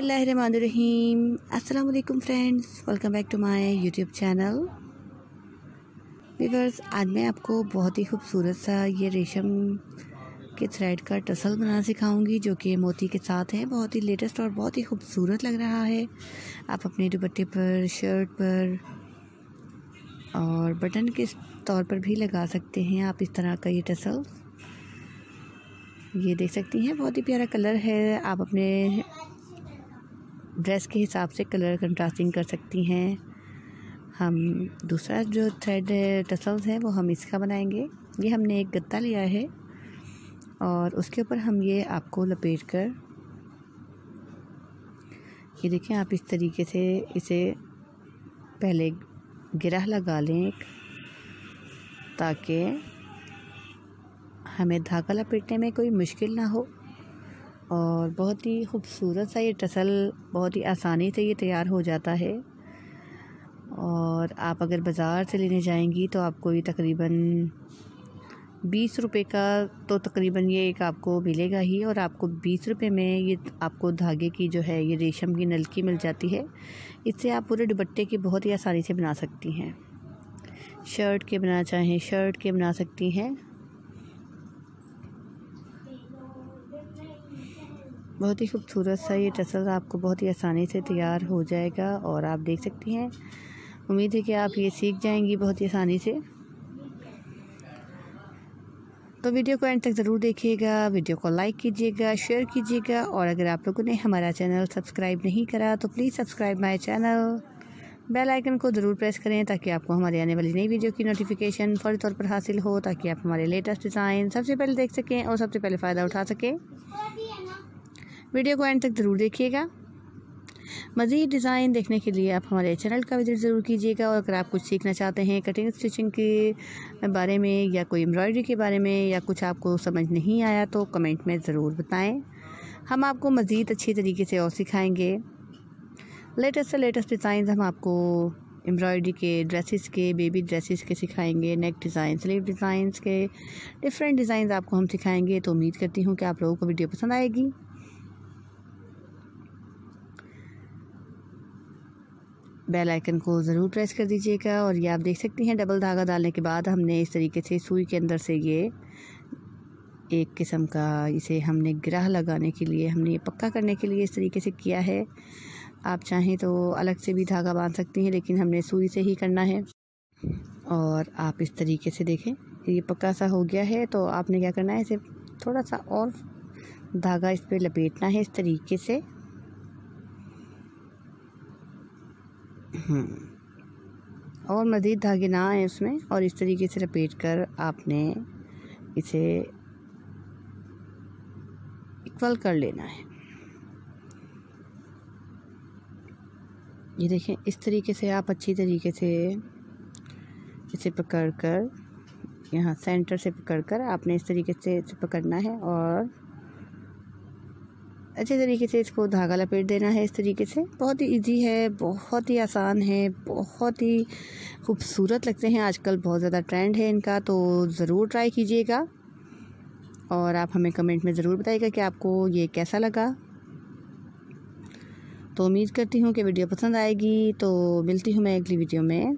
बसमीम अल्लाम friends welcome back to my YouTube channel because आज मैं आपको बहुत ही खूबसूरत सा ये रेशम के थ्रेड का टसल बनाना सिखाऊंगी जो कि मोती के साथ है बहुत ही लेटेस्ट और बहुत ही खूबसूरत लग रहा है आप अपने दुपट्टे पर शर्ट पर और बटन के तौर पर भी लगा सकते हैं आप इस तरह का ये टसल ये देख सकती हैं बहुत ही प्यारा कलर है आप अपने ड्रेस के हिसाब से कलर कंट्रास्टिंग कर सकती हैं हम दूसरा जो थ्रेड टसल्स है वो हम इसका बनाएंगे ये हमने एक गत्ता लिया है और उसके ऊपर हम ये आपको लपेट कर ये देखें आप इस तरीके से इसे पहले गिरह लगा लें ताकि हमें धागा लपेटने में कोई मुश्किल ना हो और बहुत ही खूबसूरत सा ये टसल बहुत ही आसानी से ये तैयार हो जाता है और आप अगर बाज़ार से लेने जाएंगी तो आपको ये तकरीबन बीस रुपए का तो तकरीबन ये एक आपको मिलेगा ही और आपको बीस रुपए में ये आपको धागे की जो है ये रेशम की नलकी मिल जाती है इससे आप पूरे दुपट्टे की बहुत ही आसानी से बना सकती हैं शर्ट के बना चाहें शर्ट के बना सकती हैं बहुत ही खूबसूरत सा ये टसल आपको बहुत ही आसानी से तैयार हो जाएगा और आप देख सकती हैं उम्मीद है कि आप ये सीख जाएंगी बहुत ही आसानी से तो वीडियो को एंड तक ज़रूर देखिएगा वीडियो को लाइक कीजिएगा शेयर कीजिएगा और अगर आप लोगों ने हमारा चैनल सब्सक्राइब नहीं करा तो please subscribe my channel bell icon को ज़रूर प्रेस करें ताकि आपको हमारी आने वाली नई वीडियो की नोटिफिकेशन फौरी तौर पर हासिल हो ताकि आप हमारे लेटेस्ट डिज़ाइन सबसे पहले देख सकें और सबसे पहले फ़ायदा उठा सकें वीडियो को एंड तक ज़रूर देखिएगा मज़ीद डिज़ाइन देखने के लिए आप हमारे चैनल का विजिट ज़रूर कीजिएगा और अगर आप कुछ सीखना चाहते हैं कटिंग स्टिचिंग के बारे में या कोई एम्ब्रॉयडरी के बारे में या कुछ आपको समझ नहीं आया तो कमेंट में ज़रूर बताएं हम आपको मज़ीद अच्छी तरीके से और सिखाएंगे लेटेस्ट से लेटेस्ट डिज़ाइन हम आपको एम्ब्रॉयडरी के ड्रेसिस के बेबी ड्रेसिस के सिखाएंगे नेक डिज़ाइन स्लीव डिज़ाइन के डिफरेंट डिज़ाइन आपको हम सिखाएंगे तो उम्मीद करती हूँ कि आप लोगों को वीडियो पसंद आएगी बेल आइकन को ज़रूर प्रेस कर दीजिएगा और ये आप देख सकते हैं डबल धागा डालने के बाद हमने इस तरीके से सुई के अंदर से ये एक किस्म का इसे हमने ग्रह लगाने के लिए हमने ये पक्का करने के लिए इस तरीके से किया है आप चाहें तो अलग से भी धागा बांध सकती हैं लेकिन हमने सुई से ही करना है और आप इस तरीके से देखें ये पक्का सा हो गया है तो आपने क्या करना है इसे थोड़ा सा और धागा इस पर लपेटना है इस तरीके से हम्म। और मज़ीद धागे ना आए उसमें और इस तरीके से लपेट कर आपने इसे इक्वल कर लेना है ये देखें इस तरीके से आप अच्छी तरीके से इसे पकड़ कर यहाँ सेंटर से पकड़ कर आपने इस तरीके से इसे पकड़ना है और अच्छे तरीके से इसको धागा लपेट देना है इस तरीके से बहुत ही इजी है बहुत ही आसान है बहुत ही खूबसूरत लगते हैं आजकल बहुत ज़्यादा ट्रेंड है इनका तो ज़रूर ट्राई कीजिएगा और आप हमें कमेंट में ज़रूर बताइएगा कि आपको ये कैसा लगा तो उम्मीद करती हूँ कि वीडियो पसंद आएगी तो मिलती हूँ मैं अगली वीडियो में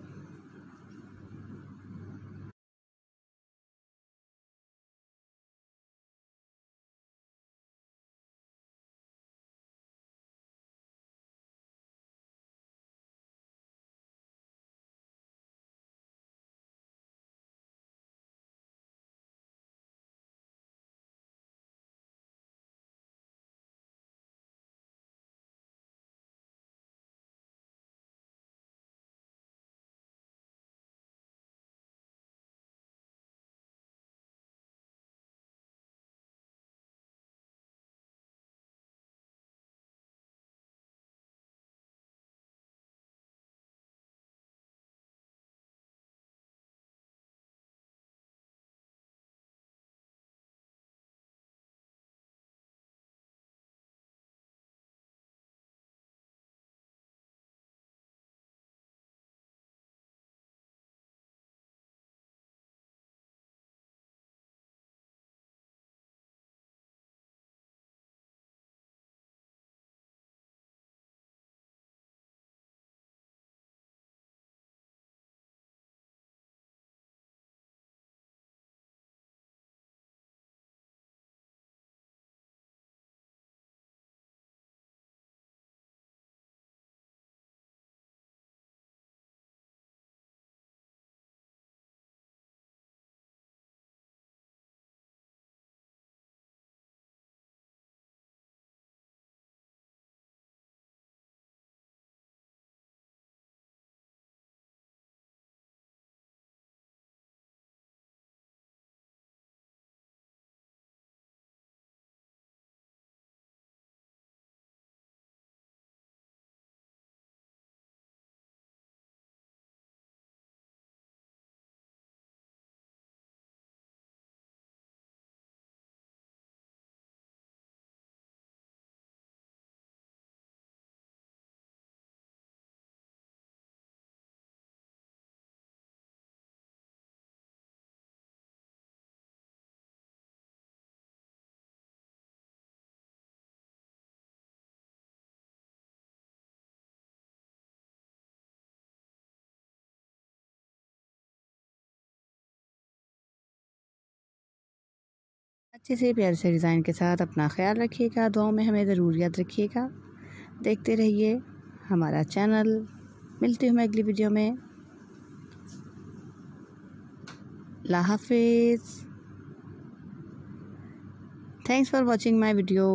अच्छे से प्यार से डिज़ाइन के साथ अपना ख्याल रखिएगा दुआओं में हमें ज़रूर याद रखिएगा देखते रहिए हमारा चैनल मिलती हूँ मैं अगली वीडियो में ला हाफिज़ thanks for watching my video